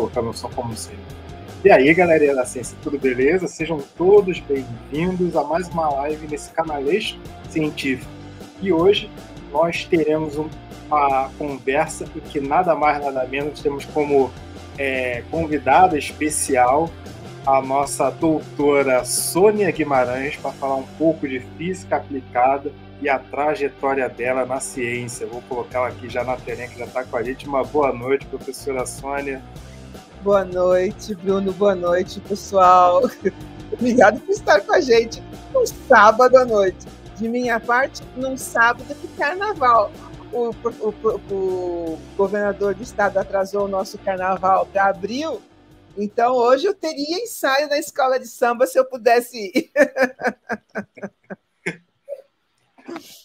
colocar meu som como sempre. E aí, galerinha da ciência, tudo beleza? Sejam todos bem-vindos a mais uma live nesse canalês científico. E hoje nós teremos uma conversa em que nada mais, nada menos temos como é, convidada especial a nossa doutora Sônia Guimarães para falar um pouco de física aplicada e a trajetória dela na ciência. Vou colocar ela aqui já na telinha que já está com a gente. Uma boa noite, professora Sônia. Boa noite, Bruno. Boa noite, pessoal. Obrigado por estar com a gente no sábado à noite. De minha parte, num sábado de carnaval. O, o, o, o governador do estado atrasou o nosso carnaval para abril, então hoje eu teria ensaio na escola de samba se eu pudesse ir.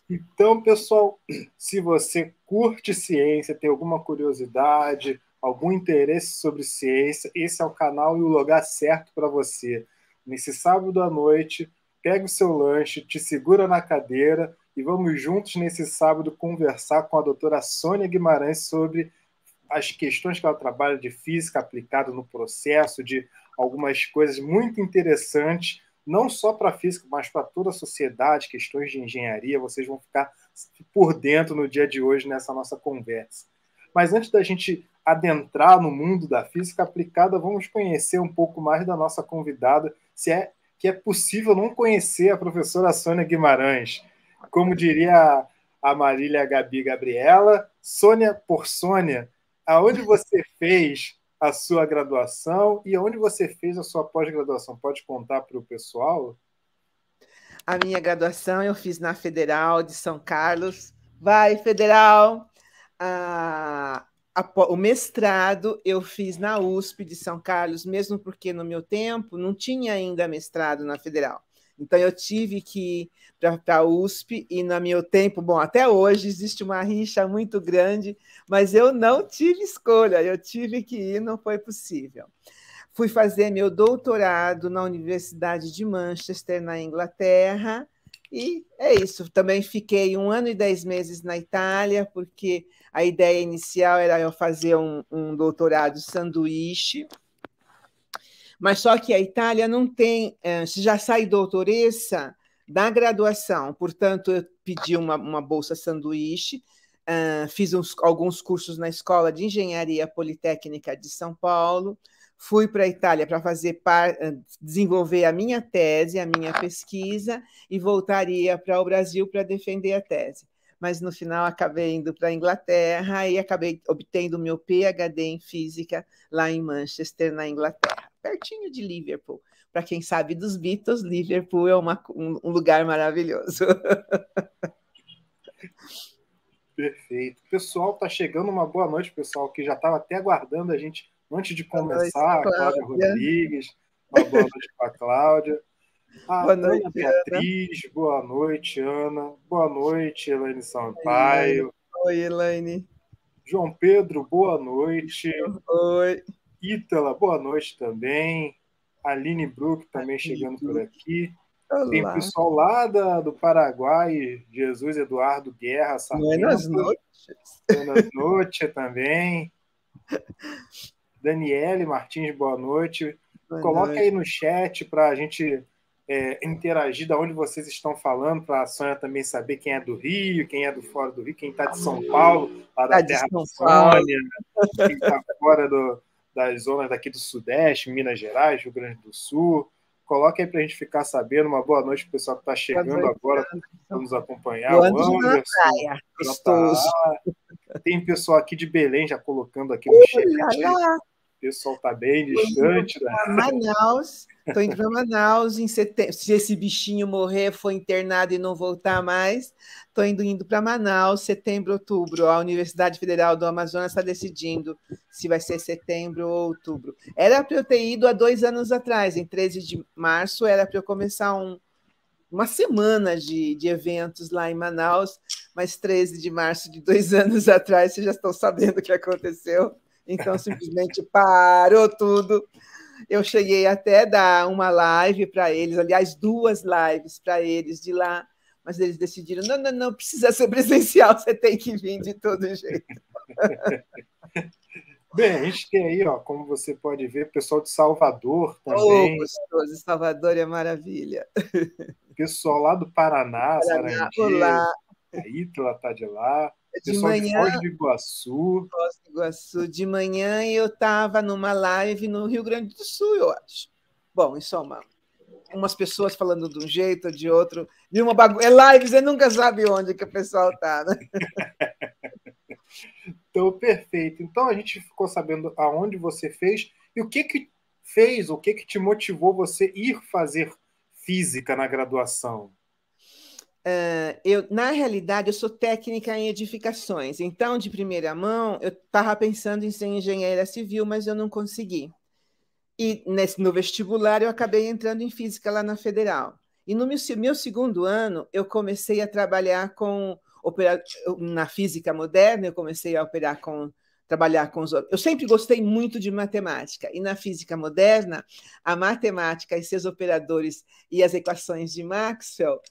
Então, pessoal, se você curte ciência, tem alguma curiosidade, algum interesse sobre ciência, esse é o canal e o lugar certo para você. Nesse sábado à noite, pega o seu lanche, te segura na cadeira e vamos juntos nesse sábado conversar com a doutora Sônia Guimarães sobre as questões que ela trabalha de física aplicada no processo, de algumas coisas muito interessantes, não só para física, mas para toda a sociedade, questões de engenharia, vocês vão ficar por dentro no dia de hoje nessa nossa conversa. Mas antes da gente adentrar no mundo da física aplicada, vamos conhecer um pouco mais da nossa convidada, se é que é possível não conhecer a professora Sônia Guimarães. Como diria a Marília Gabi Gabriela, Sônia por Sônia, aonde você fez a sua graduação e aonde você fez a sua pós-graduação? Pode contar para o pessoal? A minha graduação eu fiz na Federal de São Carlos. Vai, Federal! Ah, o mestrado eu fiz na USP de São Carlos, mesmo porque no meu tempo não tinha ainda mestrado na Federal. Então eu tive que ir para a USP e no meu tempo, bom, até hoje existe uma rixa muito grande, mas eu não tive escolha, eu tive que ir, não foi possível. Fui fazer meu doutorado na Universidade de Manchester, na Inglaterra, e é isso. Também fiquei um ano e dez meses na Itália, porque a ideia inicial era eu fazer um, um doutorado sanduíche, mas só que a Itália não tem, é, se já sai doutoressa da graduação, portanto, eu pedi uma, uma bolsa sanduíche, é, fiz uns, alguns cursos na Escola de Engenharia Politécnica de São Paulo, fui para a Itália para fazer par, é, desenvolver a minha tese, a minha pesquisa, e voltaria para o Brasil para defender a tese mas no final acabei indo para a Inglaterra e acabei obtendo meu PhD em física lá em Manchester, na Inglaterra, pertinho de Liverpool. Para quem sabe dos Beatles, Liverpool é uma, um lugar maravilhoso. Perfeito. Pessoal, tá chegando uma boa noite, pessoal, que já estava até aguardando a gente antes de começar. Noite, Cláudia Rodrigues, uma boa noite para a Cláudia. Ah, boa noite, Beatriz. Boa noite, Ana. Boa noite, Elaine Sampaio. Oi, Elaine. João Pedro, boa noite. Oi. Ítala, boa noite também. Aline Brook também chegando por aqui. Olá. Tem pessoal lá da, do Paraguai, Jesus Eduardo Guerra, Sargento. Buenas noches. Buenas noches também. Daniele Martins, boa noite. Boa Coloca noite. aí no chat para a gente é, interagir da onde vocês estão falando, para a Sônia também saber quem é do Rio, quem é do fora do Rio, quem está de São Paulo, lá da tá terra da Sônia, quem está fora do, das zonas daqui do Sudeste, Minas Gerais, Rio Grande do Sul. Coloque aí para a gente ficar sabendo. Uma boa noite para o pessoal que está chegando agora, para nos acompanhar. O Anderson, Estou. Tem pessoal aqui de Belém já colocando aqui no chat pessoal está bem distante. Estou né? Manaus, estou indo para Manaus em setembro. Se esse bichinho morrer, for internado e não voltar mais, estou indo, indo para Manaus, setembro, outubro. A Universidade Federal do Amazonas está decidindo se vai ser setembro ou outubro. Era para eu ter ido há dois anos atrás, em 13 de março, era para eu começar um, uma semana de, de eventos lá em Manaus, mas 13 de março de dois anos atrás, vocês já estão sabendo o que aconteceu. Então, simplesmente parou tudo. Eu cheguei até a dar uma live para eles, aliás, duas lives para eles de lá, mas eles decidiram: não, não, não, precisa ser presencial, você tem que vir de todo jeito. Bem, a gente tem aí, ó, como você pode ver, pessoal de Salvador também. Oh, gostoso, Salvador é maravilha. Pessoal lá do Paraná, Paraná Olá, a é, Ítala está de lá, é, de pessoal manhã, de Foz do Iguaçu. Foz do Iguaçu. De manhã eu estava numa live no Rio Grande do Sul, eu acho. Bom, é uma umas pessoas falando de um jeito, de outro, de uma bagunça. É live, você nunca sabe onde que o pessoal está, né? então, perfeito. Então, a gente ficou sabendo aonde você fez e o que que fez, o que que te motivou você ir fazer física na graduação? Uh, eu, na realidade, eu sou técnica em edificações, então, de primeira mão, eu estava pensando em ser engenheira civil, mas eu não consegui. E nesse, no vestibular, eu acabei entrando em física lá na Federal. E no meu, meu segundo ano, eu comecei a trabalhar com. Operar, na física moderna, eu comecei a operar com. Trabalhar com os Eu sempre gostei muito de matemática, e na física moderna, a matemática e seus operadores e as equações de Maxwell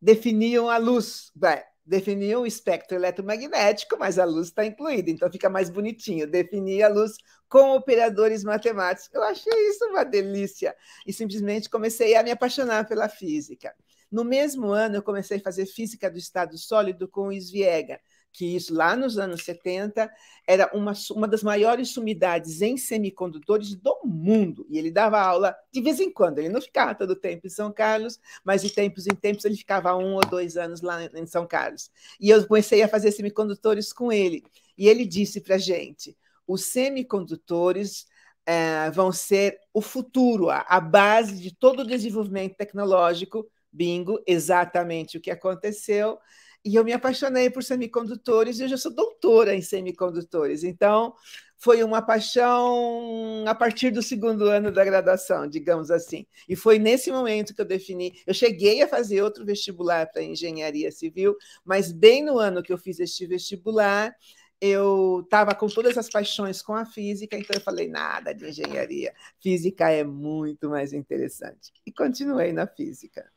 definiam a luz, é, definiam o espectro eletromagnético, mas a luz está incluída, então fica mais bonitinho. Definir a luz com operadores matemáticos. Eu achei isso uma delícia e simplesmente comecei a me apaixonar pela física. No mesmo ano, eu comecei a fazer física do estado sólido com o Sviega, que isso lá nos anos 70 era uma, uma das maiores sumidades em semicondutores do mundo. E ele dava aula de vez em quando, ele não ficava todo o tempo em São Carlos, mas de tempos em tempos ele ficava um ou dois anos lá em São Carlos. E eu comecei a fazer semicondutores com ele. E ele disse para a gente: os semicondutores é, vão ser o futuro, a, a base de todo o desenvolvimento tecnológico. Bingo, exatamente o que aconteceu e eu me apaixonei por semicondutores e hoje eu sou doutora em semicondutores. Então, foi uma paixão a partir do segundo ano da graduação, digamos assim. E foi nesse momento que eu defini. Eu cheguei a fazer outro vestibular para engenharia civil, mas bem no ano que eu fiz este vestibular, eu estava com todas as paixões com a física, então eu falei nada de engenharia. Física é muito mais interessante. E continuei na física.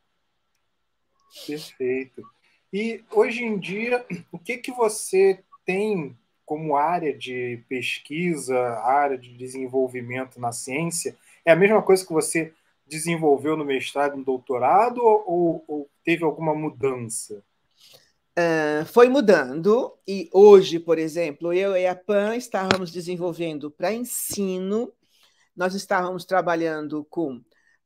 Perfeito. E hoje em dia, o que, que você tem como área de pesquisa, área de desenvolvimento na ciência? É a mesma coisa que você desenvolveu no mestrado, no doutorado, ou, ou teve alguma mudança? Uh, foi mudando, e hoje, por exemplo, eu e a PAN estávamos desenvolvendo para ensino, nós estávamos trabalhando com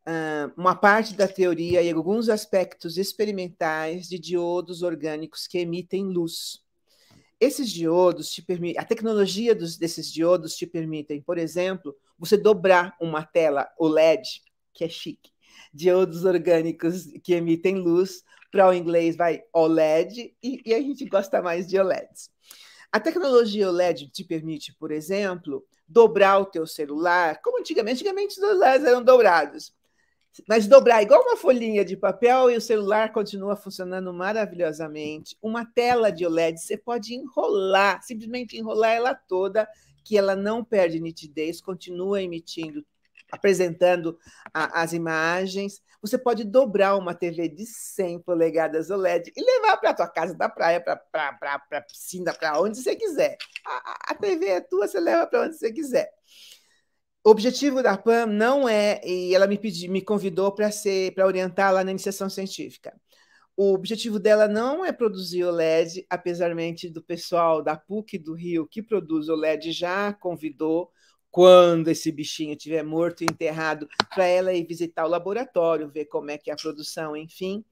ah, uma parte da teoria e alguns aspectos experimentais de diodos orgânicos que emitem luz. Esses diodos te permitem, a tecnologia dos, desses diodos te permitem, por exemplo, você dobrar uma tela OLED, que é chique, diodos orgânicos que emitem luz, para o inglês vai OLED, e, e a gente gosta mais de OLEDs. A tecnologia OLED te permite, por exemplo, dobrar o teu celular, como antigamente, antigamente os celulares eram dobrados. Mas dobrar igual uma folhinha de papel e o celular continua funcionando maravilhosamente. Uma tela de OLED você pode enrolar, simplesmente enrolar ela toda, que ela não perde nitidez, continua emitindo, apresentando a, as imagens. Você pode dobrar uma TV de 100 polegadas OLED e levar para a tua casa, da praia, para a piscina, para onde você quiser. A, a TV é tua, você leva para onde você quiser. O objetivo da PAM não é, e ela me pediu, me convidou para ser, para orientar lá na iniciação científica. O objetivo dela não é produzir OLED, apesar do pessoal da PUC do Rio que produz OLED já convidou quando esse bichinho estiver morto e enterrado, para ela ir visitar o laboratório, ver como é que é a produção, enfim.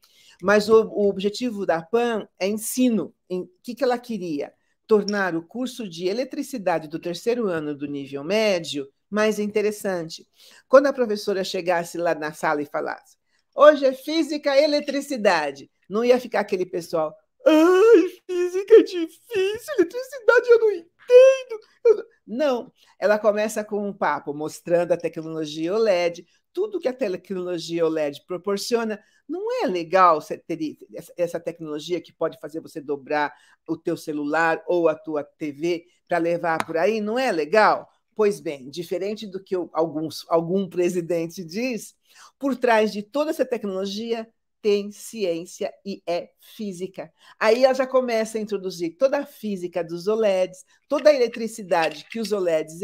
Mas o, o objetivo da PAN é ensino. O que, que ela queria? Tornar o curso de eletricidade do terceiro ano do nível médio mais é interessante. Quando a professora chegasse lá na sala e falasse: hoje é física e eletricidade, não ia ficar aquele pessoal. Ai, física é difícil, eletricidade eu não entendo. Não, ela começa com um papo mostrando a tecnologia OLED, tudo que a tecnologia OLED proporciona, não é legal ter essa tecnologia que pode fazer você dobrar o teu celular ou a tua TV para levar por aí, não é legal? Pois bem, diferente do que alguns, algum presidente diz, por trás de toda essa tecnologia tem ciência e é física. Aí ela já começa a introduzir toda a física dos OLEDs, toda a eletricidade que os OLEDs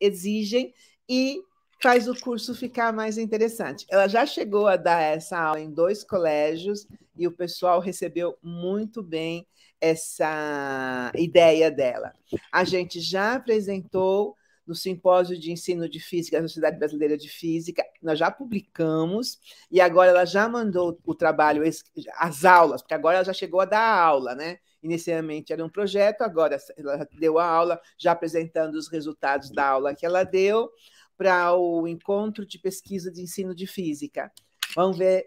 exigem e faz o curso ficar mais interessante. Ela já chegou a dar essa aula em dois colégios e o pessoal recebeu muito bem essa ideia dela. A gente já apresentou no Simpósio de Ensino de Física da Sociedade Brasileira de Física. Nós já publicamos e agora ela já mandou o trabalho, as aulas, porque agora ela já chegou a dar aula, né? Inicialmente era um projeto, agora ela deu a aula, já apresentando os resultados da aula que ela deu para o encontro de pesquisa de ensino de física. Vamos ver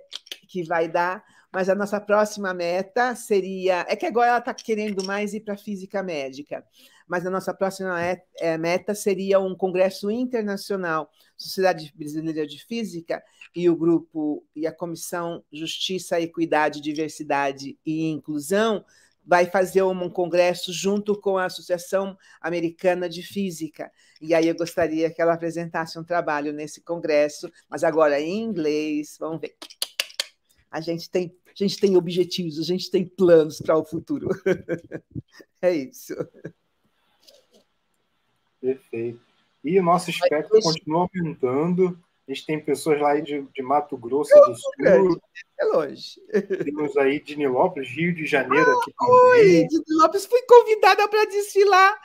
que vai dar. Mas a nossa próxima meta seria. É que agora ela está querendo mais ir para física médica mas a nossa próxima é, meta seria um congresso internacional, Sociedade Brasileira de Física e o grupo e a Comissão Justiça, Equidade, Diversidade e Inclusão vai fazer um congresso junto com a Associação Americana de Física. E aí eu gostaria que ela apresentasse um trabalho nesse congresso, mas agora em inglês, vamos ver. A gente tem, a gente tem objetivos, a gente tem planos para o futuro. é isso. Perfeito. E o nosso espectro Mas, continua aumentando. A gente tem pessoas lá de, de Mato Grosso é do Sul. É longe. Temos aí de Nilópolis, Rio de Janeiro. Ah, aqui Oi, de Nilópolis fui convidada para desfilar.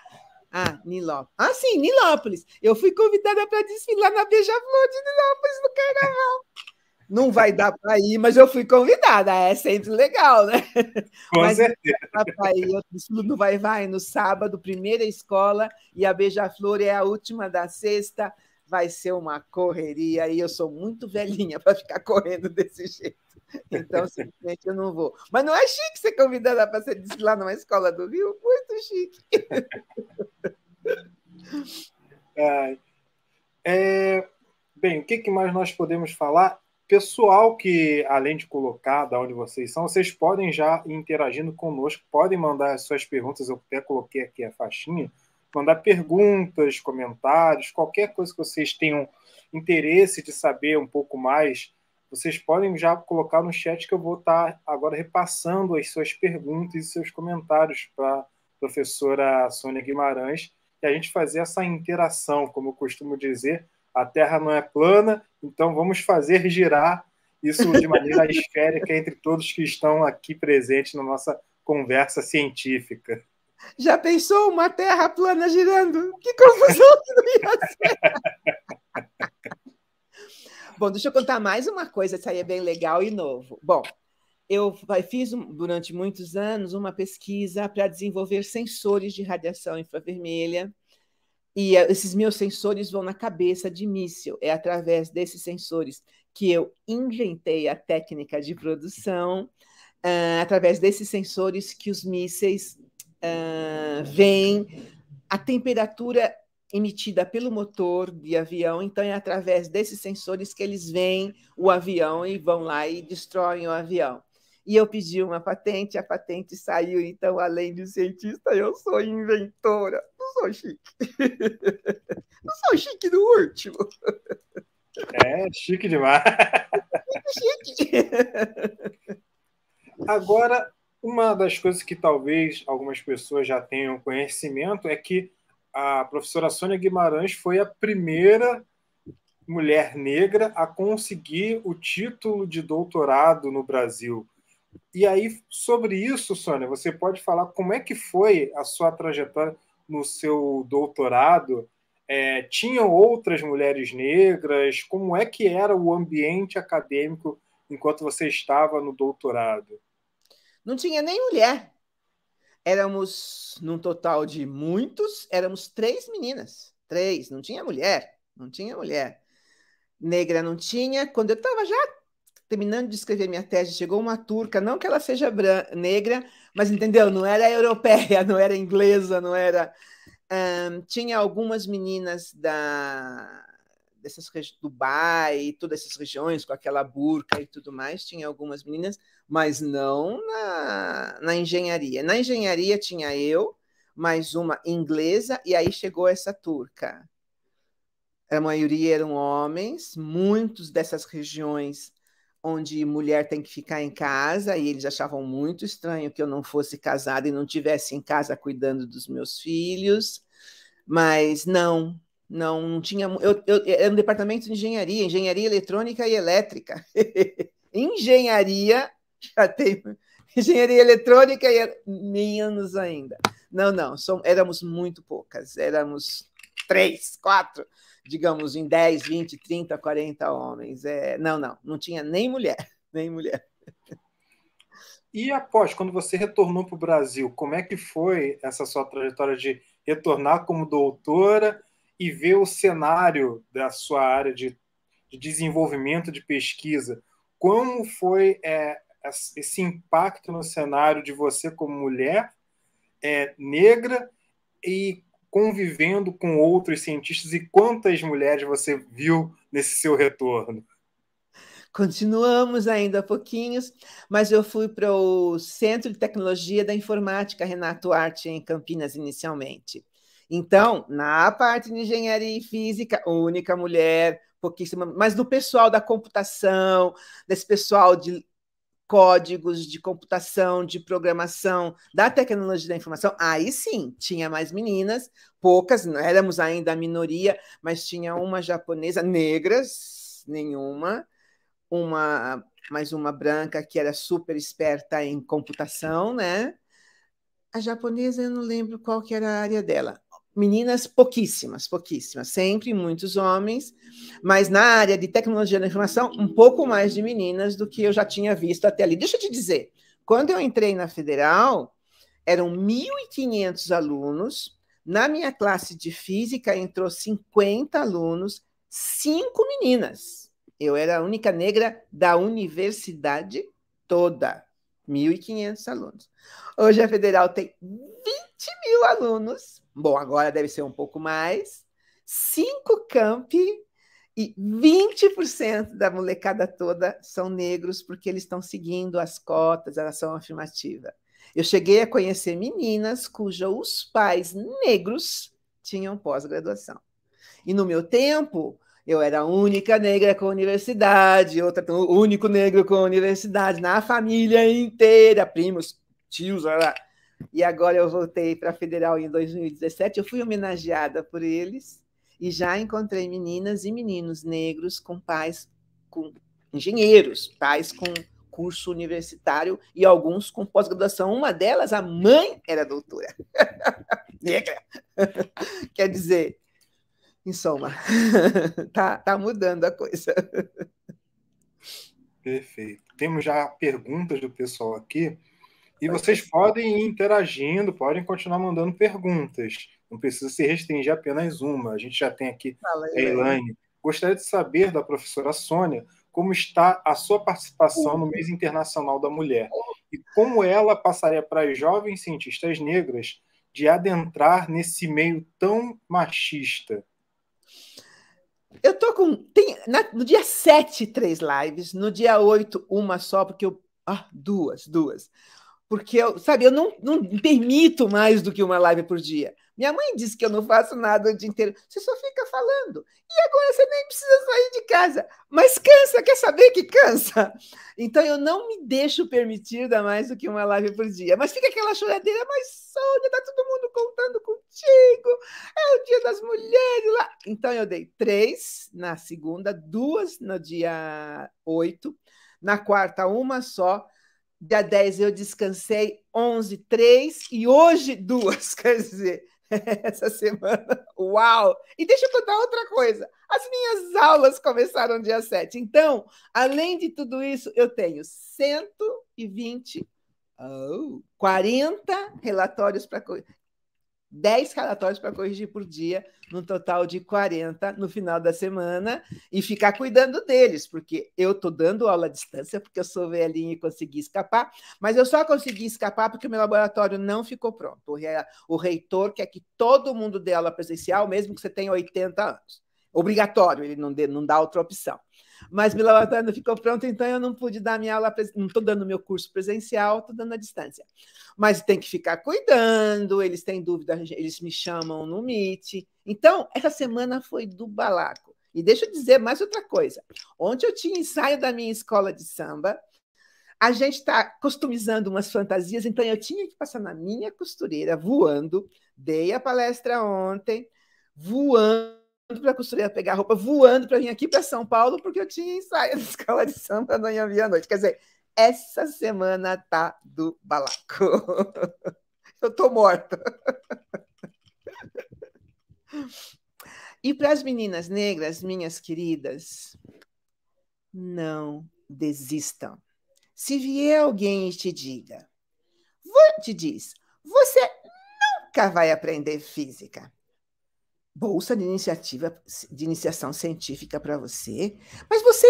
Ah, Nilópolis. Ah, sim, Nilópolis. Eu fui convidada para desfilar na Beija-Flor de Nilópolis no carnaval não vai dar para ir, mas eu fui convidada, é sempre legal, né? Com mas certeza. Não vai para ir, eu não vai, vai, no sábado, primeira escola, e a Beija-Flor é a última da sexta, vai ser uma correria, e eu sou muito velhinha para ficar correndo desse jeito. Então, simplesmente eu não vou. Mas não é chique ser convidada para ser lá numa escola do Rio, muito chique. É... Bem, o que mais nós podemos falar Pessoal que, além de colocar da onde vocês são, vocês podem já ir interagindo conosco, podem mandar as suas perguntas, eu até coloquei aqui a faixinha, mandar perguntas, comentários, qualquer coisa que vocês tenham interesse de saber um pouco mais, vocês podem já colocar no chat que eu vou estar tá agora repassando as suas perguntas e seus comentários para a professora Sônia Guimarães, e a gente fazer essa interação, como eu costumo dizer, a Terra não é plana então vamos fazer girar isso de maneira esférica entre todos que estão aqui presentes na nossa conversa científica. Já pensou uma terra plana girando? Que confusão que não ia ser! Bom, deixa eu contar mais uma coisa, isso aí é bem legal e novo. Bom, eu fiz durante muitos anos uma pesquisa para desenvolver sensores de radiação infravermelha e eh, esses meus sensores vão na cabeça de míssil. É através desses sensores que eu inventei a técnica de produção, uh, através desses sensores que os mísseis uh, veem a temperatura emitida pelo motor de avião. Então, é através desses sensores que eles veem o avião e vão lá e destroem o avião e eu pedi uma patente, a patente saiu, então, além de cientista, eu sou inventora. Não sou chique. Não sou chique no último. É, chique demais. Chique. Agora, uma das coisas que talvez algumas pessoas já tenham conhecimento é que a professora Sônia Guimarães foi a primeira mulher negra a conseguir o título de doutorado no Brasil. E aí, sobre isso, Sônia, você pode falar como é que foi a sua trajetória no seu doutorado? É, tinham outras mulheres negras? Como é que era o ambiente acadêmico enquanto você estava no doutorado? Não tinha nem mulher. Éramos, num total de muitos, éramos três meninas. Três. Não tinha mulher. Não tinha mulher. Negra não tinha. Quando eu estava já terminando de escrever minha tese, chegou uma turca, não que ela seja negra, mas entendeu? Não era europeia, não era inglesa, não era. Um, tinha algumas meninas da dessas Dubai, todas essas regiões com aquela burca e tudo mais, tinha algumas meninas, mas não na, na engenharia. Na engenharia tinha eu, mais uma inglesa e aí chegou essa turca. A maioria eram homens, muitos dessas regiões onde mulher tem que ficar em casa, e eles achavam muito estranho que eu não fosse casada e não tivesse em casa cuidando dos meus filhos, mas não, não, tinha. Eu, eu, era é, é um departamento de engenharia, engenharia eletrônica e elétrica. engenharia, já tem. Engenharia eletrônica e menos ainda. Não, não, éramos muito poucas, éramos três, quatro digamos, em 10, 20, 30, 40 homens. É, não, não, não tinha nem mulher, nem mulher. E após, quando você retornou para o Brasil, como é que foi essa sua trajetória de retornar como doutora e ver o cenário da sua área de, de desenvolvimento de pesquisa? Como foi é, esse impacto no cenário de você como mulher é, negra e convivendo com outros cientistas e quantas mulheres você viu nesse seu retorno? Continuamos ainda há pouquinhos, mas eu fui para o Centro de Tecnologia da Informática Renato Arte, em Campinas, inicialmente. Então, na parte de engenharia e física, única mulher, pouquíssima, mas no pessoal da computação, desse pessoal de códigos de computação, de programação, da tecnologia da informação, aí sim, tinha mais meninas, poucas, não éramos ainda a minoria, mas tinha uma japonesa, negras, nenhuma, uma mais uma branca que era super esperta em computação, né? A japonesa, eu não lembro qual que era a área dela meninas pouquíssimas, pouquíssimas, sempre muitos homens, mas na área de tecnologia da informação, um pouco mais de meninas do que eu já tinha visto até ali. Deixa eu te dizer, quando eu entrei na federal, eram 1.500 alunos, na minha classe de física entrou 50 alunos, cinco meninas. Eu era a única negra da universidade toda, 1.500 alunos. Hoje a federal tem 20 mil alunos, Bom, agora deve ser um pouco mais. Cinco camp e 20% da molecada toda são negros porque eles estão seguindo as cotas, a ação afirmativa. Eu cheguei a conhecer meninas cujos pais negros tinham pós-graduação. E no meu tempo, eu era a única negra com universidade, outra, o único negro com universidade, na família inteira, primos, tios, lá, lá e agora eu voltei para a Federal em 2017. Eu fui homenageada por eles e já encontrei meninas e meninos negros com pais, com engenheiros, pais com curso universitário e alguns com pós-graduação. Uma delas, a mãe era doutora. Negra. Quer dizer, em soma, tá, tá mudando a coisa. Perfeito. Temos já perguntas do pessoal aqui. E vocês podem ir interagindo, podem continuar mandando perguntas. Não precisa se restringir a apenas uma. A gente já tem aqui Fala, a Elaine. Gostaria de saber da professora Sônia como está a sua participação no mês internacional da mulher e como ela passaria para as jovens cientistas negras de adentrar nesse meio tão machista. Eu tô com. Tem, na, no dia 7, três lives, no dia 8, uma só, porque eu. Ah, duas, duas. Porque eu, sabe, eu não, não permito mais do que uma live por dia. Minha mãe disse que eu não faço nada o dia inteiro. Você só fica falando. E agora você nem precisa sair de casa. Mas cansa, quer saber que cansa? Então eu não me deixo permitir dar mais do que uma live por dia. Mas fica aquela choradeira, mas Sônia, tá todo mundo contando contigo. É o dia das mulheres lá. Então eu dei três na segunda, duas no dia oito, na quarta, uma só dia 10 eu descansei 11, 3 e hoje duas, quer dizer, essa semana, uau! E deixa eu contar outra coisa, as minhas aulas começaram dia 7, então, além de tudo isso, eu tenho 120, oh, 40 relatórios para 10 relatórios para corrigir por dia, num total de 40 no final da semana, e ficar cuidando deles, porque eu estou dando aula à distância, porque eu sou velhinha e consegui escapar, mas eu só consegui escapar porque o meu laboratório não ficou pronto. O, reitor quer que todo mundo dê aula presencial, mesmo que você tenha 80 anos. Obrigatório, ele não, dê, não dá outra opção. Mas laboratório não ficou pronto, então eu não pude dar minha aula, não estou dando meu curso presencial, estou dando à distância. Mas tem que ficar cuidando, eles têm dúvida, eles me chamam no Meet. Então, essa semana foi do balaco. E deixa eu dizer mais outra coisa. Ontem eu tinha ensaio da minha escola de samba, a gente está customizando umas fantasias, então eu tinha que passar na minha costureira voando. Dei a palestra ontem, voando para costureira pegar roupa, voando para vir aqui para São Paulo, porque eu tinha ensaio na escola de samba amanhã à noite. Quer dizer, essa semana tá do balaco. Eu tô morta. E para as meninas negras, minhas queridas, não desistam. Se vier alguém e te diga, te diz, você nunca vai aprender física bolsa de iniciativa de iniciação científica para você, mas você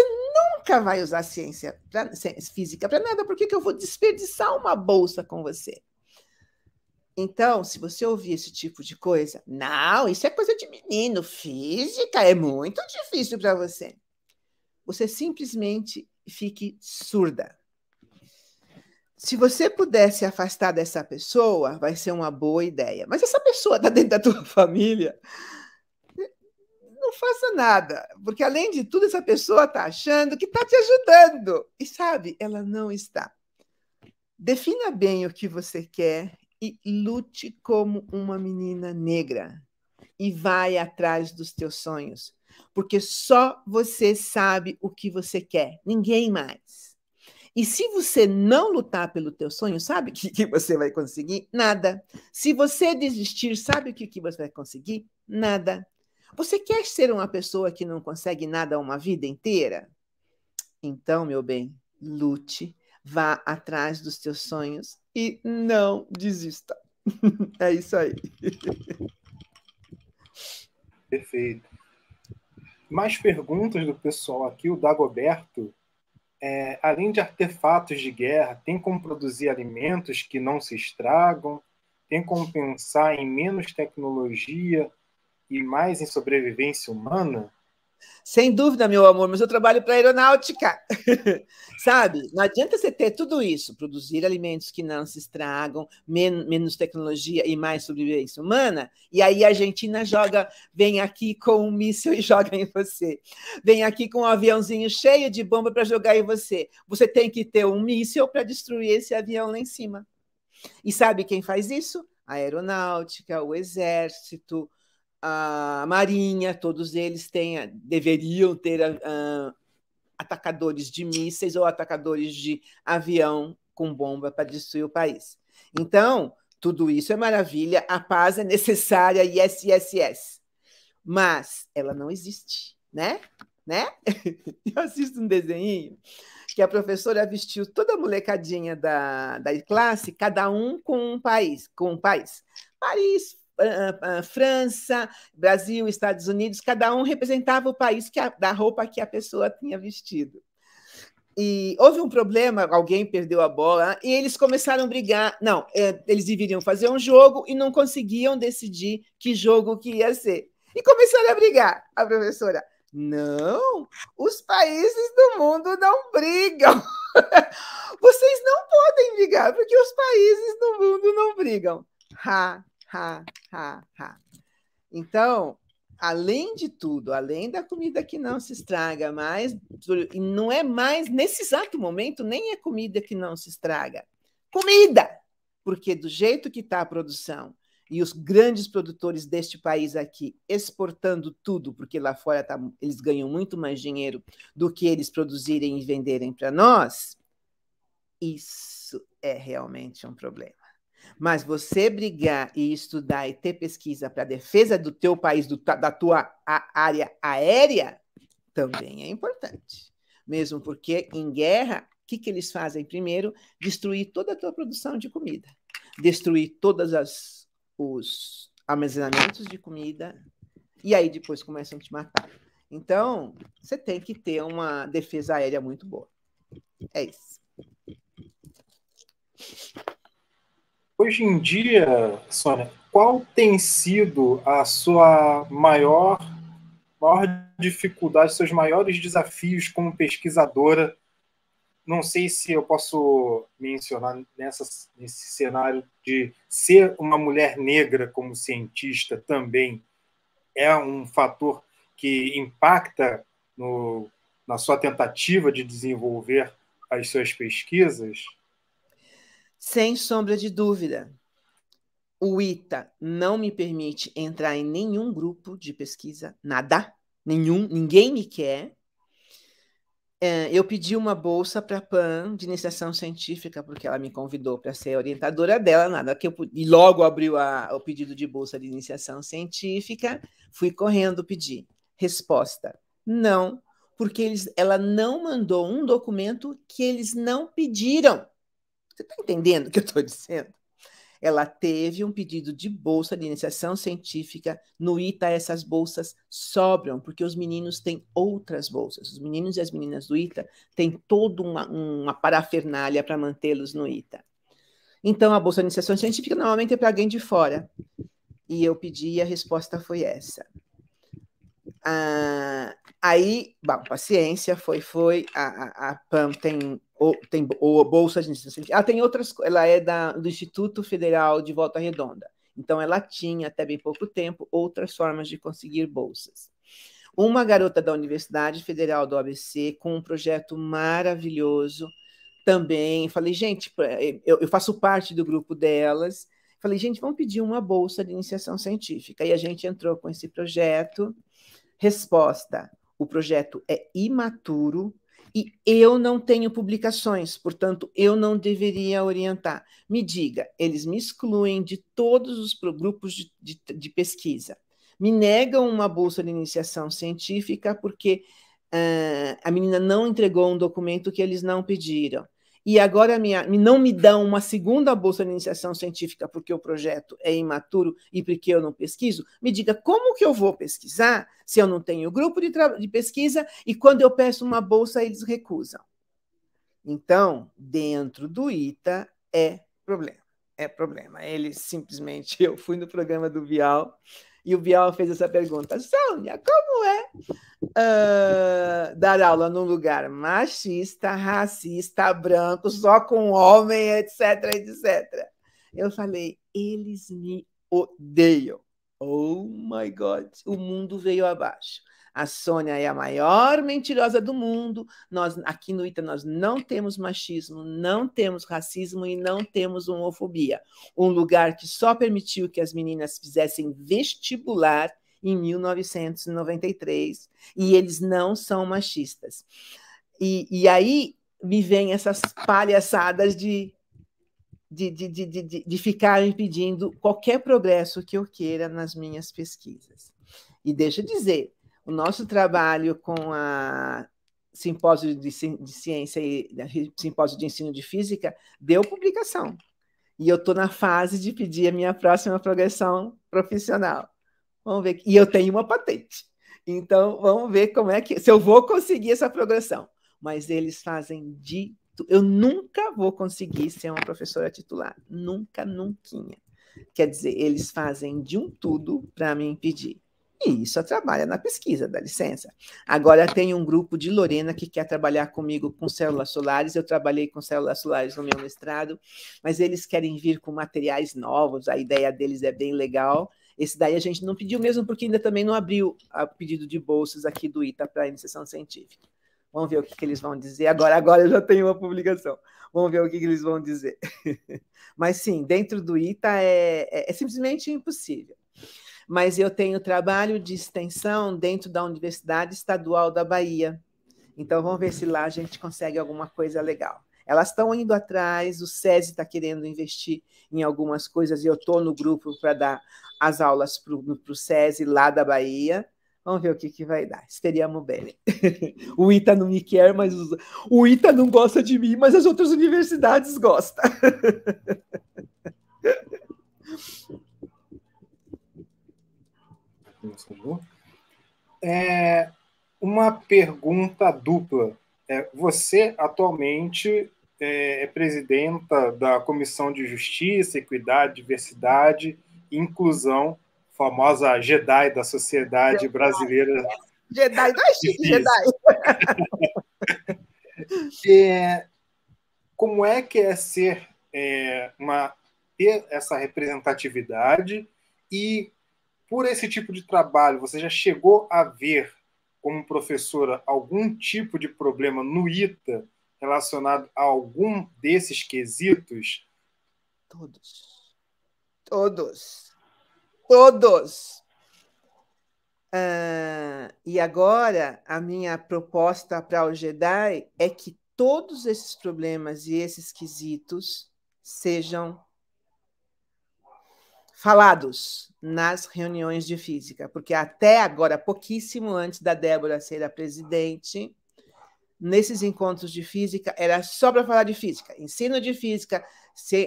nunca vai usar ciência pra, física para nada, por que, que eu vou desperdiçar uma bolsa com você? Então, se você ouvir esse tipo de coisa, não, isso é coisa de menino, física é muito difícil para você. Você simplesmente fique surda. Se você pudesse afastar dessa pessoa, vai ser uma boa ideia. Mas essa pessoa está dentro da tua família, não faça nada, porque além de tudo, essa pessoa está achando que está te ajudando. E sabe, ela não está. Defina bem o que você quer e lute como uma menina negra. E vai atrás dos teus sonhos, porque só você sabe o que você quer, ninguém mais. E se você não lutar pelo teu sonho, sabe o que, que você vai conseguir? Nada. Se você desistir, sabe o que, que você vai conseguir? Nada. Você quer ser uma pessoa que não consegue nada uma vida inteira? Então, meu bem, lute, vá atrás dos seus sonhos e não desista. é isso aí. Perfeito. Mais perguntas do pessoal aqui. O Dagoberto, é, além de artefatos de guerra, tem como produzir alimentos que não se estragam? Tem como pensar em menos tecnologia e mais em sobrevivência humana? Sem dúvida, meu amor, mas eu trabalho para aeronáutica. Sabe? Não adianta você ter tudo isso, produzir alimentos que não se estragam, men menos tecnologia e mais sobrevivência humana, e aí a Argentina joga, vem aqui com um míssil e joga em você. Vem aqui com um aviãozinho cheio de bomba para jogar em você. Você tem que ter um míssil para destruir esse avião lá em cima. E sabe quem faz isso? A aeronáutica, o exército, a Marinha, todos eles têm, deveriam ter uh, atacadores de mísseis ou atacadores de avião com bomba para destruir o país. Então, tudo isso é maravilha, a paz é necessária, yes, yes, yes. Mas ela não existe, né? Né? Eu assisto um desenho que a professora vestiu toda a molecadinha da, da classe, cada um com um país, com um país. Paris, França, Brasil, Estados Unidos, cada um representava o país que a, da roupa que a pessoa tinha vestido. E houve um problema, alguém perdeu a bola e eles começaram a brigar. Não, é, eles deveriam fazer um jogo e não conseguiam decidir que jogo que ia ser. E começaram a brigar. A professora, não, os países do mundo não brigam. Vocês não podem brigar, porque os países do mundo não brigam. Ha, ha, ha, ha. Então, além de tudo, além da comida que não se estraga mais, não é mais, nesse exato momento, nem é comida que não se estraga. Comida! Porque do jeito que está a produção e os grandes produtores deste país aqui exportando tudo, porque lá fora tá, eles ganham muito mais dinheiro do que eles produzirem e venderem para nós, isso é realmente um problema. Mas você brigar e estudar e ter pesquisa para defesa do teu país, do, da tua área aérea, também é importante. Mesmo porque em guerra, o que, que eles fazem primeiro? Destruir toda a tua produção de comida. Destruir todos os armazenamentos de comida. E aí depois começam a te matar. Então, você tem que ter uma defesa aérea muito boa. É isso. Hoje em dia, Sônia, qual tem sido a sua maior, maior dificuldade, seus maiores desafios como pesquisadora? Não sei se eu posso mencionar nessa, nesse cenário de ser uma mulher negra como cientista também é um fator que impacta no, na sua tentativa de desenvolver as suas pesquisas? Sem sombra de dúvida, o ITA não me permite entrar em nenhum grupo de pesquisa, nada, nenhum, ninguém me quer. É, eu pedi uma bolsa para a PAN de iniciação científica, porque ela me convidou para ser orientadora dela, nada que eu e logo abriu a, o pedido de bolsa de iniciação científica, fui correndo pedir. Resposta: não, porque eles, ela não mandou um documento que eles não pediram. Você está entendendo o que eu estou dizendo? Ela teve um pedido de bolsa de iniciação científica. No ITA, essas bolsas sobram, porque os meninos têm outras bolsas. Os meninos e as meninas do ITA têm toda uma, uma parafernália para mantê-los no ITA. Então, a bolsa de iniciação científica normalmente é para alguém de fora. E eu pedi e a resposta foi essa. Ah, aí, bom, paciência, foi, foi. A, a, a, Pam tem ou tem ou bolsa de Ah, tem outras. Ela é da, do Instituto Federal de Volta Redonda. Então, ela tinha, até bem pouco tempo, outras formas de conseguir bolsas. Uma garota da Universidade Federal do ABC, com um projeto maravilhoso, também. Falei, gente, é, eu, eu faço parte do grupo delas. Falei, gente, vamos pedir uma bolsa de iniciação científica. E a gente entrou com esse projeto. Resposta: o projeto é imaturo, e eu não tenho publicações, portanto, eu não deveria orientar. Me diga, eles me excluem de todos os grupos de, de, de pesquisa, me negam uma bolsa de iniciação científica porque uh, a menina não entregou um documento que eles não pediram, e agora minha, não me dão uma segunda bolsa de iniciação científica porque o projeto é imaturo e porque eu não pesquiso, me diga como que eu vou pesquisar se eu não tenho grupo de, de pesquisa e quando eu peço uma bolsa eles recusam. Então, dentro do ITA é problema, é problema. Eles simplesmente, eu fui no programa do Vial e o Bial fez essa pergunta: Sônia, como é uh, dar aula num lugar machista, racista, branco, só com homem, etc, etc? Eu falei: eles me odeiam. Oh my God, o mundo veio abaixo. A Sônia é a maior mentirosa do mundo. Nós aqui no Ita nós não temos machismo, não temos racismo e não temos homofobia. Um lugar que só permitiu que as meninas fizessem vestibular em 1993 e eles não são machistas. E, e aí me vem essas palhaçadas de de, de, de, de, de ficar impedindo qualquer progresso que eu queira nas minhas pesquisas. E deixa eu dizer, o nosso trabalho com a simpósio de, ciência e simpósio de ensino de física deu publicação. E eu estou na fase de pedir a minha próxima progressão profissional. Vamos ver. E eu tenho uma patente. Então, vamos ver como é que. Se eu vou conseguir essa progressão. Mas eles fazem de. Eu nunca vou conseguir ser uma professora titular. Nunca, nunca. Quer dizer, eles fazem de um tudo para me impedir. E isso trabalha na pesquisa, dá licença. Agora tem um grupo de Lorena que quer trabalhar comigo com células solares. Eu trabalhei com células solares no meu mestrado, mas eles querem vir com materiais novos. A ideia deles é bem legal. Esse daí a gente não pediu mesmo, porque ainda também não abriu o pedido de bolsas aqui do ITA para a iniciação científica. Vamos ver o que, que, eles vão dizer. Agora, agora eu já tenho uma publicação. Vamos ver o que, que eles vão dizer. Mas sim, dentro do ITA é, é, é simplesmente impossível mas eu tenho trabalho de extensão dentro da Universidade Estadual da Bahia. Então, vamos ver se lá a gente consegue alguma coisa legal. Elas estão indo atrás, o SESI está querendo investir em algumas coisas, e eu estou no grupo para dar as aulas para o SESI lá da Bahia. Vamos ver o que, que vai dar. Speriamo bem. o ITA não me quer, mas os... o ITA não gosta de mim, mas as outras universidades gostam. É uma pergunta dupla. É, você atualmente é, é, presidenta da Comissão de Justiça, Equidade, Diversidade e Inclusão, famosa Jedi da sociedade Jedi. brasileira. Jedi, não é X, Jedi. é, como é que é ser é, uma ter essa representatividade e por esse tipo de trabalho, você já chegou a ver, como professora, algum tipo de problema no ITA relacionado a algum desses quesitos? Todos. Todos. Todos. Ah, e agora, a minha proposta para o GEDAI é que todos esses problemas e esses quesitos sejam falados nas reuniões de física, porque até agora, pouquíssimo antes da Débora ser a presidente, nesses encontros de física era só para falar de física, ensino de física,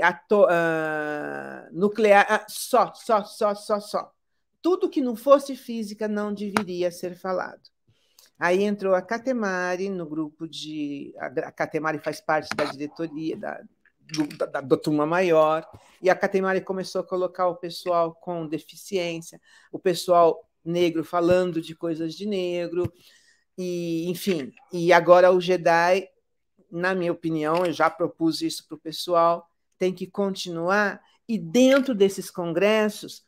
ato, uh, nuclear, uh, só, só, só, só, só. Tudo que não fosse física não deveria ser falado. Aí entrou a Catemari no grupo de. A Catemari faz parte da diretoria, da, da, da, da, turma maior, e a Catemari começou a colocar o pessoal com deficiência, o pessoal negro falando de coisas de negro, e enfim. E agora o Jedi, na minha opinião, eu já propus isso para o pessoal, tem que continuar e dentro desses congressos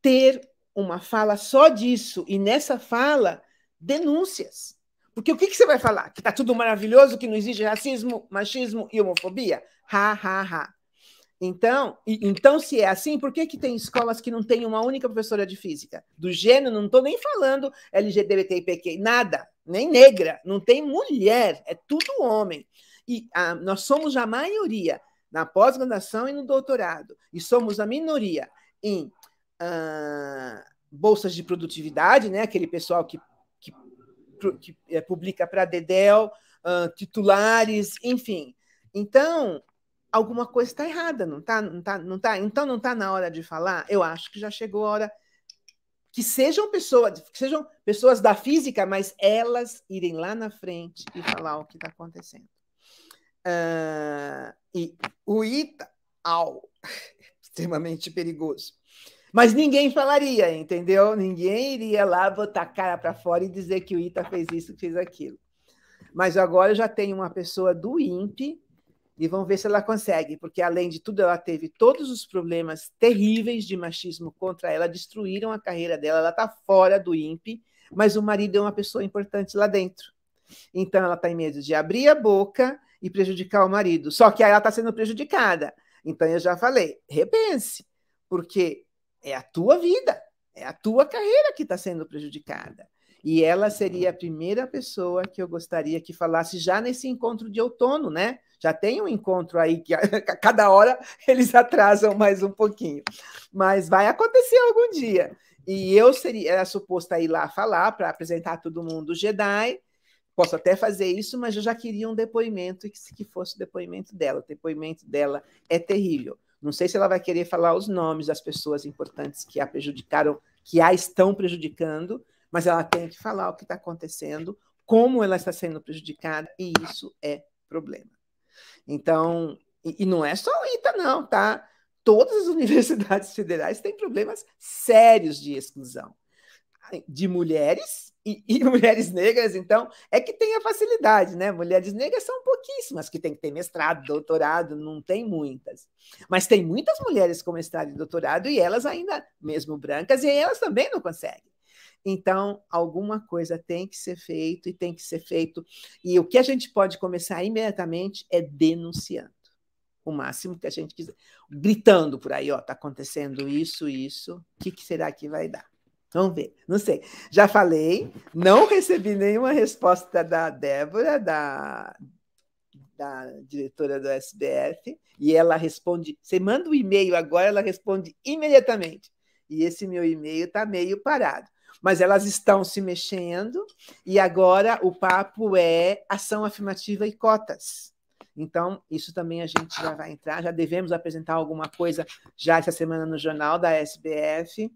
ter uma fala só disso, e nessa fala, denúncias porque o que, que você vai falar? Que está tudo maravilhoso, que não existe racismo, machismo e homofobia? Ha, ha, ha. Então, então, se é assim, por que, que tem escolas que não têm uma única professora de física? Do gênero, não estou nem falando LGBTIPQ, nada, nem negra, não tem mulher, é tudo homem. E a, ah, nós somos a maioria na pós-graduação e no doutorado, e somos a minoria em uh, bolsas de produtividade, né? aquele pessoal que que é, publica para Dedel, uh, titulares, enfim. Então, alguma coisa está errada, não está? Não tá, não tá? Então, não está na hora de falar? Eu acho que já chegou a hora que sejam pessoas, que sejam pessoas da física, mas elas irem lá na frente e falar o que está acontecendo. Uh, e o Itaú, extremamente perigoso. Mas ninguém falaria, entendeu? Ninguém iria lá botar a cara para fora e dizer que o ITA fez isso, fez aquilo. Mas agora eu já tenho uma pessoa do INPE e vamos ver se ela consegue, porque além de tudo, ela teve todos os problemas terríveis de machismo contra ela, destruíram a carreira dela, ela está fora do INPE, mas o marido é uma pessoa importante lá dentro. Então ela está em medo de abrir a boca e prejudicar o marido. Só que aí ela está sendo prejudicada. Então eu já falei, repense, porque é a tua vida, é a tua carreira que está sendo prejudicada. E ela seria a primeira pessoa que eu gostaria que falasse já nesse encontro de outono, né? Já tem um encontro aí que a cada hora eles atrasam mais um pouquinho. Mas vai acontecer algum dia. E eu seria era suposta ir lá falar para apresentar a todo mundo o Jedi. Posso até fazer isso, mas eu já queria um depoimento que, que fosse o depoimento dela. O depoimento dela é terrível. Não sei se ela vai querer falar os nomes das pessoas importantes que a prejudicaram, que a estão prejudicando, mas ela tem que falar o que está acontecendo, como ela está sendo prejudicada, e isso é problema. Então, e, e não é só o ITA, não, tá? Todas as universidades federais têm problemas sérios de exclusão de mulheres e, e, mulheres negras, então, é que tem a facilidade, né? Mulheres negras são pouquíssimas que tem que ter mestrado, doutorado, não tem muitas. Mas tem muitas mulheres com mestrado e doutorado e elas ainda, mesmo brancas, e elas também não conseguem. Então, alguma coisa tem que ser feito e tem que ser feito. E o que a gente pode começar imediatamente é denunciando o máximo que a gente quiser, gritando por aí, ó, tá acontecendo isso, isso, o que, que será que vai dar? Vamos ver, não sei. Já falei, não recebi nenhuma resposta da Débora, da, da diretora do SBF, e ela responde. Você manda o um e-mail agora, ela responde imediatamente. E esse meu e-mail está meio parado. Mas elas estão se mexendo, e agora o papo é ação afirmativa e cotas. Então, isso também a gente já vai entrar, já devemos apresentar alguma coisa já essa semana no jornal da SBF.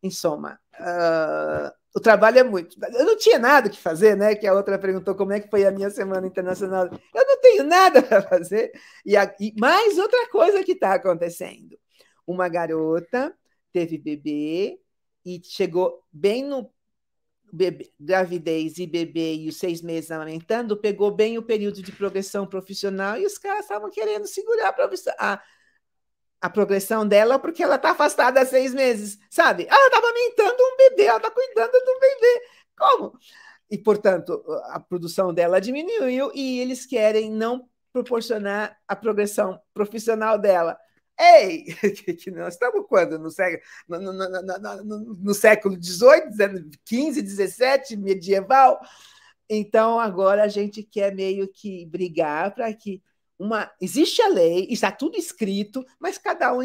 Em soma, uh, o trabalho é muito. Eu não tinha nada que fazer, né? Que a outra perguntou como é que foi a minha semana internacional. Eu não tenho nada para fazer. E, a, e mais outra coisa que está acontecendo. Uma garota teve bebê e chegou bem no bebê, gravidez e bebê e os seis meses amamentando, pegou bem o período de progressão profissional e os caras estavam querendo segurar a, a progressão dela porque ela está afastada há seis meses, sabe? Ela está amamentando um bebê, ela está cuidando de um bebê. Como? E, portanto, a produção dela diminuiu e eles querem não proporcionar a progressão profissional dela. Ei, que nós estamos quando? No século, no, no, no, século XVIII, 15 XVII, medieval? Então, agora a gente quer meio que brigar para que uma existe a lei, está tudo escrito, mas cada um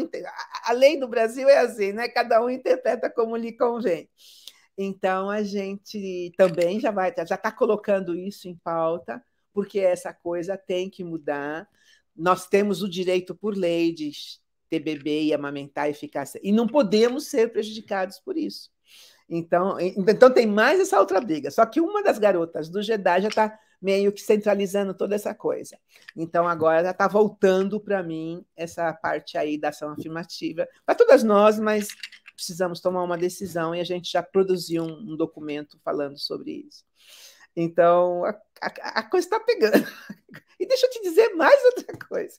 a lei do Brasil é assim, né? Cada um interpreta como lhe convém. Então a gente também já vai já está colocando isso em pauta, porque essa coisa tem que mudar. Nós temos o direito por lei de ter bebê e amamentar e ficar e não podemos ser prejudicados por isso. Então, então tem mais essa outra briga. Só que uma das garotas do Jedi já está meio que centralizando toda essa coisa. Então, agora está voltando para mim essa parte aí da ação afirmativa, para todas nós, mas precisamos tomar uma decisão e a gente já produziu um, um documento falando sobre isso. Então, a, a, a coisa está pegando. E deixa eu te dizer mais outra coisa.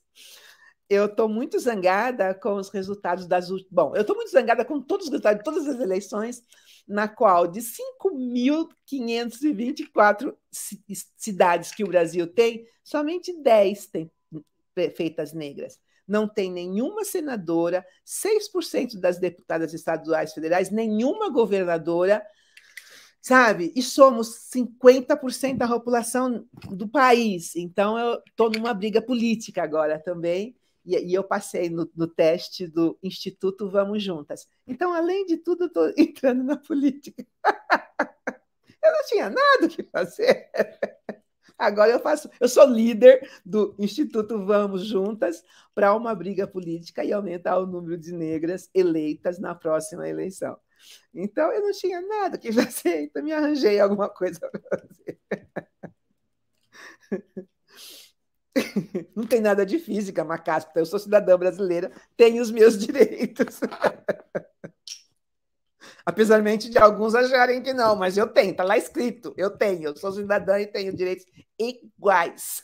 Eu estou muito zangada com os resultados das últimas. Bom, eu estou muito zangada com todos os resultados de todas as eleições, na qual de 5.524 cidades que o Brasil tem, somente 10 têm prefeitas negras. Não tem nenhuma senadora, 6% das deputadas estaduais federais, nenhuma governadora, sabe? E somos 50% da população do país. Então, eu estou numa briga política agora também e, e eu passei no, no, teste do Instituto Vamos Juntas. Então, além de tudo, estou entrando na política. eu não tinha nada que fazer. Agora eu faço, eu sou líder do Instituto Vamos Juntas para uma briga política e aumentar o número de negras eleitas na próxima eleição. Então eu não tinha nada que fazer, então me arranjei alguma coisa para fazer. Não tem nada de física, Macaspa. Tá? Eu sou cidadã brasileira, tenho os meus direitos. Apesar de alguns acharem que não, mas eu tenho, tá lá escrito. Eu tenho, eu sou cidadã e tenho direitos iguais.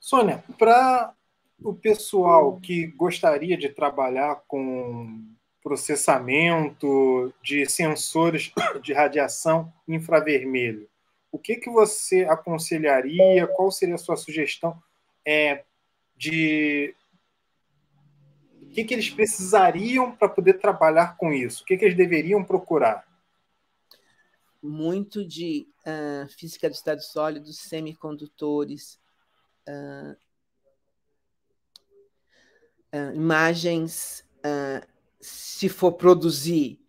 Sônia, para o pessoal que gostaria de trabalhar com processamento de sensores de radiação infravermelho. O que, que você aconselharia? Qual seria a sua sugestão é, de o que, que eles precisariam para poder trabalhar com isso? O que, que eles deveriam procurar? Muito de uh, física do estado sólido, semicondutores, uh, uh, imagens se for produzir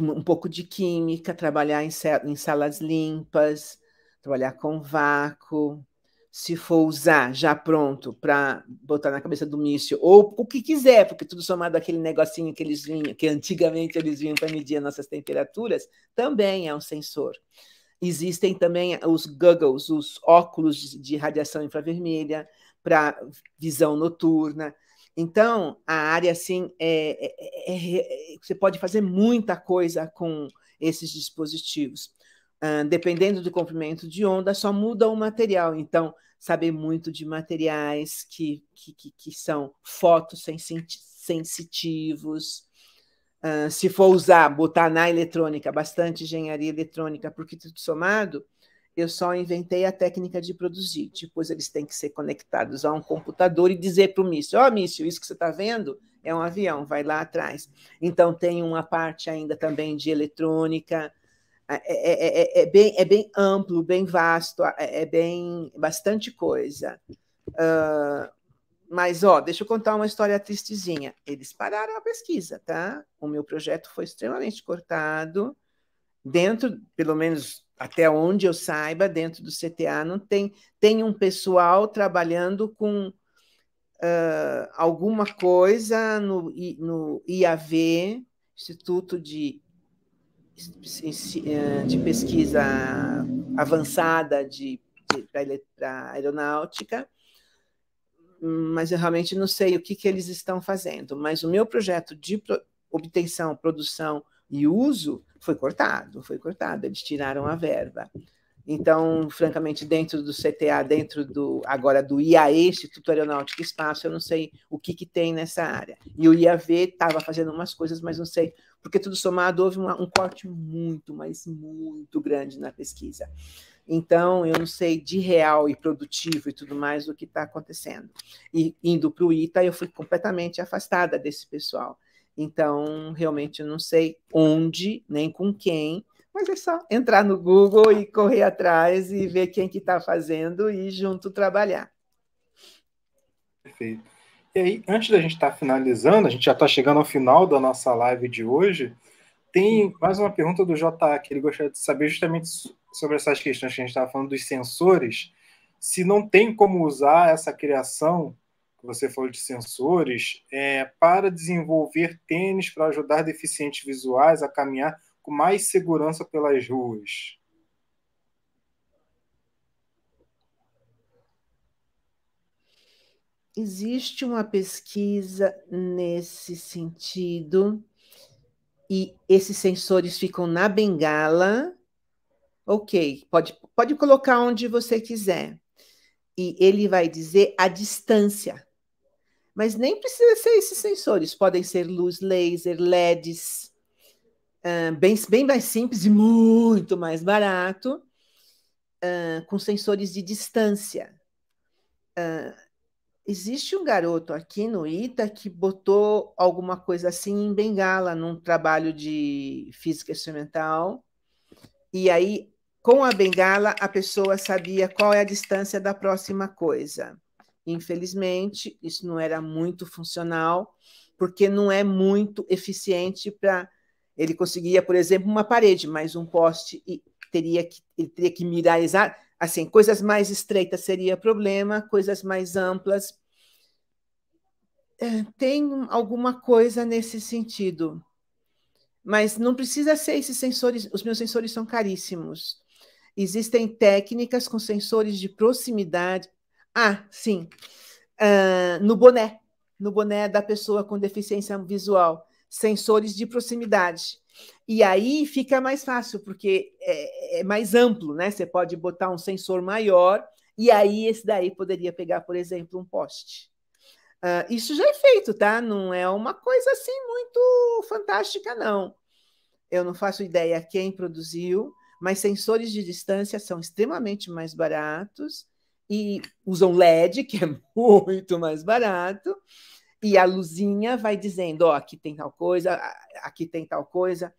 um pouco de química, trabalhar em, em salas limpas, trabalhar com vácuo, se for usar já pronto para botar na cabeça do míssil, ou o que quiser, porque tudo somado àquele negocinho que eles vinham, que antigamente eles vinham para medir nossas temperaturas, também é um sensor. Existem também os goggles, os óculos de radiação infravermelha para visão noturna. Então, a área, assim, é é, é, é, é, você pode fazer muita coisa com esses dispositivos. Uh, dependendo do comprimento de onda, só muda o material. Então, saber muito de materiais que, que, que são fotossensitivos. Uh, ah, se for usar, botar na eletrônica, bastante engenharia eletrônica, porque tudo somado, eu só inventei a técnica de produzir. Depois eles têm que ser conectados a um computador e dizer para o míssil: Ó, oh, míssil, isso que você está vendo é um avião, vai lá atrás. Então, tem uma parte ainda também de eletrônica. É, é, é, é bem, é bem amplo, bem vasto, é, bem bastante coisa. Uh, mas, ó, deixa eu contar uma história tristezinha. Eles pararam a pesquisa, tá? O meu projeto foi extremamente cortado. Dentro, pelo menos até onde eu saiba, dentro do CTA não tem, tem um pessoal trabalhando com uh, alguma coisa no, no IAV, Instituto de, de Pesquisa Avançada de, de para Aeronáutica, mas eu realmente não sei o que, que eles estão fazendo. Mas o meu projeto de obtenção, produção e uso foi cortado, foi cortado, eles tiraram a hum. verba. Então, francamente, dentro do CTA, dentro do agora do IAE, Instituto Aeronáutico e Espaço, eu não sei o que, que tem nessa área. E o IAV estava fazendo umas coisas, mas não sei, porque tudo somado houve uma, um corte muito, mas muito grande na pesquisa. Então, eu não sei de real e produtivo e tudo mais o que está acontecendo. E indo para o ITA, eu fui completamente afastada desse pessoal. Então, realmente eu não sei onde, nem com quem, mas é só entrar no Google e correr atrás e ver quem que está fazendo e junto trabalhar. Perfeito. E aí, antes da gente estar tá finalizando, a gente já está chegando ao final da nossa live de hoje, tem mais uma pergunta do JA, que ele gostaria de saber justamente sobre essas questões que a gente estava falando dos sensores, se não tem como usar essa criação você falou de sensores, é, para desenvolver tênis para ajudar deficientes visuais a caminhar com mais segurança pelas ruas? Existe uma pesquisa nesse sentido, e esses sensores ficam na bengala. Ok, pode, pode colocar onde você quiser. E ele vai dizer a distância mas nem precisa ser esses sensores, podem ser luz laser, LEDs, uh, ah, bem, bem mais simples e muito mais barato, uh, com sensores de distância. Uh, existe um garoto aqui no ITA que botou alguma coisa assim em Bengala, num trabalho de física experimental e aí, com a bengala, a pessoa sabia qual é a distância da próxima coisa. Infelizmente, isso não era muito funcional, porque não é muito eficiente para. Ele conseguia, por exemplo, uma parede, mas um poste e teria que, ele teria que mirar exato. Assim, coisas mais estreitas seria problema, coisas mais amplas. É, tem alguma coisa nesse sentido. Mas não precisa ser esses sensores, os meus sensores são caríssimos. Existem técnicas com sensores de proximidade ah, sim. Uh, no boné, no boné da pessoa com deficiência visual, sensores de proximidade. E aí fica mais fácil, porque é, é, mais amplo, né? Você pode botar um sensor maior, e aí esse daí poderia pegar, por exemplo, um poste. Uh, isso já é feito, tá? Não é uma coisa assim muito fantástica, não. Eu não faço ideia quem produziu, mas sensores de distância são extremamente mais baratos e usam LED, que é muito mais barato, e a luzinha vai dizendo: ó, oh, aqui tem tal coisa, aqui tem tal coisa.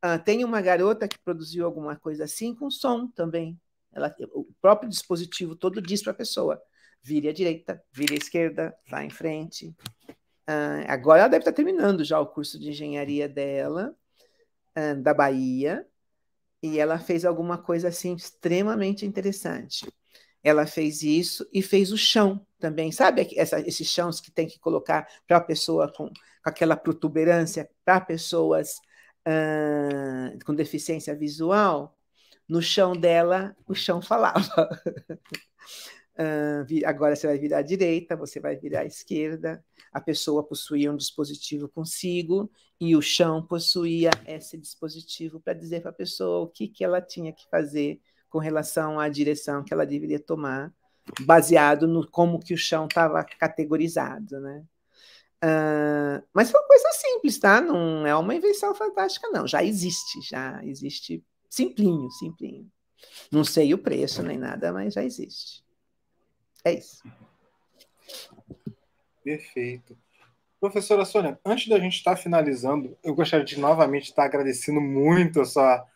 Ah, tem uma garota que produziu alguma coisa assim com som também. Ela, o próprio dispositivo todo diz para a pessoa: vire à direita, vire à esquerda, vá em frente. Ah, agora ela deve estar tá terminando já o curso de engenharia dela, ah, da Bahia, e ela fez alguma coisa assim extremamente interessante ela fez isso e fez o chão também, sabe? Essa, esses chãos que tem que colocar para a pessoa com, com, aquela protuberância, para pessoas uh, com deficiência visual, no chão dela, o chão falava. uh, agora você vai virar à direita, você vai virar à esquerda. A pessoa possuía um dispositivo consigo e o chão possuía esse dispositivo para dizer para a pessoa o que, que ela tinha que fazer com relação à direção que ela deveria tomar, baseado no como que o chão estava categorizado, né? Uh, mas foi uma coisa simples, tá? Não é uma invenção fantástica, não. Já existe, já existe simplinho, simplinho. Não sei o preço nem nada, mas já existe. É isso. Perfeito. Professora Sônia, antes da gente estar tá finalizando, eu gostaria de novamente estar tá agradecendo muito a sua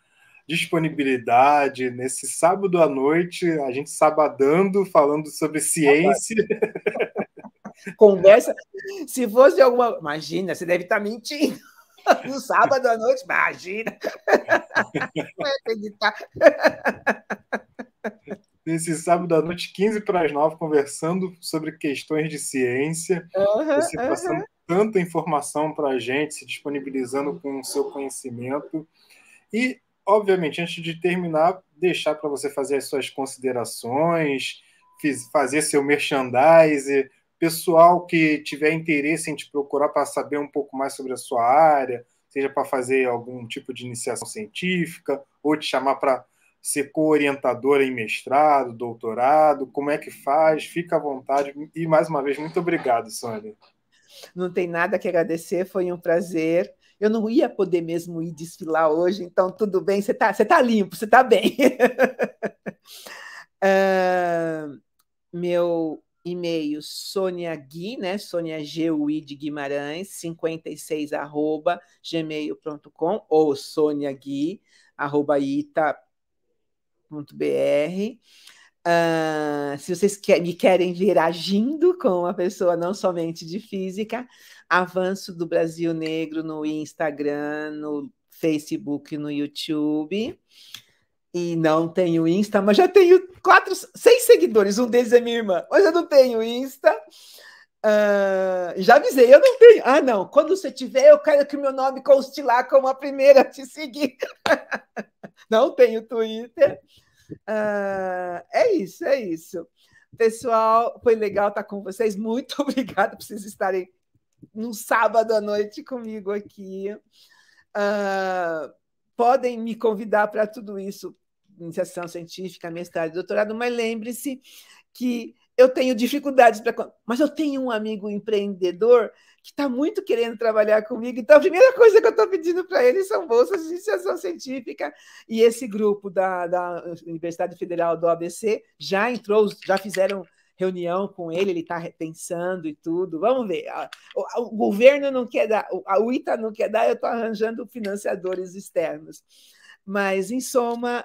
disponibilidade nesse sábado à noite, a gente sabadando, falando sobre ciência. Conversa. Se fosse alguma. Imagina, você deve estar tá mentindo. No sábado à noite, imagina. Não é acreditar. Nesse sábado à noite, 15 para as 9, conversando sobre questões de ciência. Uhum, você tá passando uhum. tanta informação para a gente, se disponibilizando com o seu conhecimento. E obviamente, antes de terminar, deixar para você fazer as suas considerações, fazer seu merchandise, pessoal que tiver interesse em te procurar para saber um pouco mais sobre a sua área, seja para fazer algum tipo de iniciação científica ou te chamar para ser co-orientadora em mestrado, doutorado, como é que faz? Fica à vontade e mais uma vez muito obrigado, Sônia. Não tem nada que agradecer, foi um prazer eu não ia poder mesmo ir desfilar hoje, então tudo bem, você está você tá limpo, você está bem. uh, meu e-mail Sônia Gui, né? Sônia Geui de Guimarães, 56 arroba gmail.com ou Sônia Gui, arroba ita.br. Uh, se vocês que, me querem ver agindo com a pessoa, não somente de física, avanço do Brasil Negro no Instagram, no Facebook, no YouTube. E não tenho Insta, mas já tenho quatro, seis seguidores. Um deles é minha irmã, mas eu não tenho Insta. Uh, já avisei, eu não tenho. Ah, não. Quando você tiver, eu quero que meu nome conste lá como a primeira a te seguir. não tenho Twitter. Uh, é isso, é isso. Pessoal, foi legal estar com vocês. Muito obrigada por vocês estarem no sábado à noite comigo aqui. Uh, podem me convidar para tudo isso, iniciação científica, mestrado, doutorado, mas lembre-se que eu tenho dificuldades para. Mas eu tenho um amigo empreendedor que está muito querendo trabalhar comigo. Então, a primeira coisa que eu estou pedindo para eles são bolsas de iniciação científica. E esse grupo da, da Universidade Federal do ABC já entrou, já fizeram reunião com ele, ele está pensando e tudo. Vamos ver. O, o, governo não quer dar, a UITA não quer dar, eu estou arranjando financiadores externos. Mas, em soma,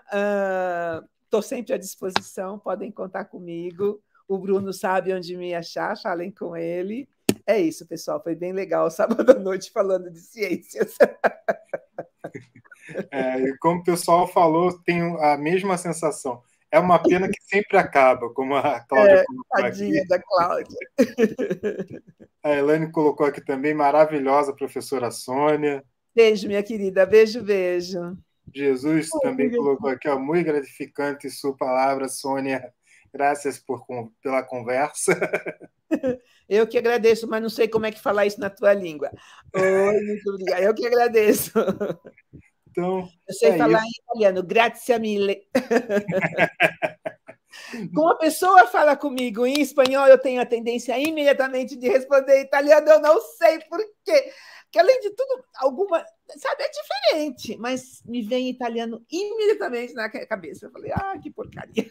estou uh, ah, sempre à disposição, podem contar comigo. O Bruno sabe onde me achar, falem com ele. É isso, pessoal. Foi bem legal sábado à noite falando de ciências. É, como o pessoal falou, tenho a mesma sensação. É uma pena que sempre acaba, como a Cláudia é, colocou aqui. da Cláudia. A Elane colocou aqui também, maravilhosa professora Sônia. Beijo, minha querida. Beijo, beijo. Jesus também colocou aqui, ó, muito gratificante sua palavra, Sônia. Graças por, pela conversa. Eu que agradeço, mas não sei como é que falar isso na tua língua. Oi, muito obrigada. Eu que agradeço. Então, Eu sei é falar isso. em italiano. Grazie mille. Como a pessoa fala comigo em espanhol, eu tenho a tendência imediatamente de responder italiano, eu não sei por quê. Que além de tudo, alguma. Sabe, é diferente, mas me vem italiano imediatamente na cabeça. Eu falei, ah, que porcaria.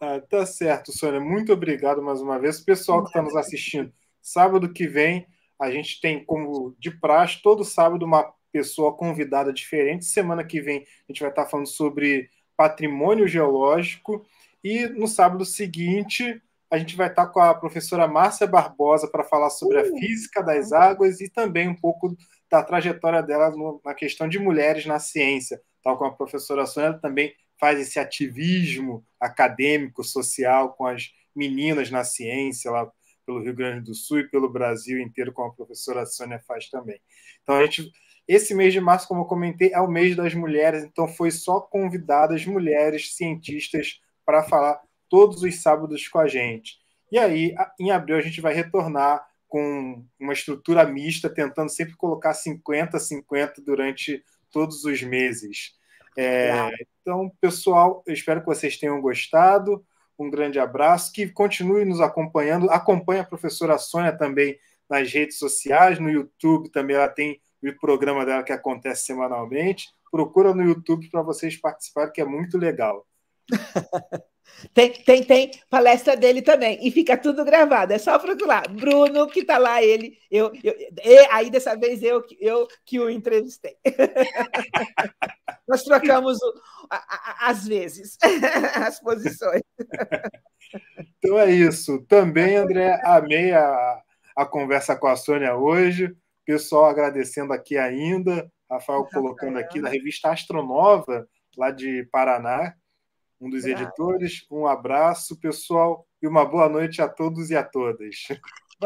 ah, tá certo, Sônia. Muito obrigado mais uma vez. Pessoal que está nos assistindo, sábado que vem a gente tem como de praxe, todo sábado, uma pessoa convidada diferente. Semana que vem a gente vai estar tá falando sobre patrimônio geológico. E no sábado seguinte, a gente vai estar com a professora Márcia Barbosa para falar sobre a uhum. física das águas e também um pouco da trajetória dela na questão de mulheres na ciência, tal então, como a professora Sônia também faz esse ativismo acadêmico, social com as meninas na ciência lá pelo Rio Grande do Sul e pelo Brasil inteiro, como a professora Sônia faz também. Então a gente esse mês de março, como eu comentei, é o mês das mulheres, então foi só convidadas mulheres cientistas para falar todos os sábados com a gente. E aí, em abril, a gente vai retornar com uma estrutura mista, tentando sempre colocar 50-50 durante todos os meses. É, então, pessoal, eu espero que vocês tenham gostado. Um grande abraço, que continue nos acompanhando. Acompanhe a professora Sônia também nas redes sociais, no YouTube também ela tem o programa dela que acontece semanalmente. Procura no YouTube para vocês participarem, que é muito legal. Tem, tem, tem palestra dele também. E fica tudo gravado. É só procurar. Bruno, que está lá, ele. Eu, eu, e aí, dessa vez, eu, eu que o entrevistei. Nós trocamos o, a, a, às vezes as posições. Então é isso. Também, André, amei a, a conversa com a Sônia hoje. Pessoal agradecendo aqui ainda, Rafael colocando aqui, da revista Astronova, lá de Paraná, um dos editores. Um abraço, pessoal, e uma boa noite a todos e a todas.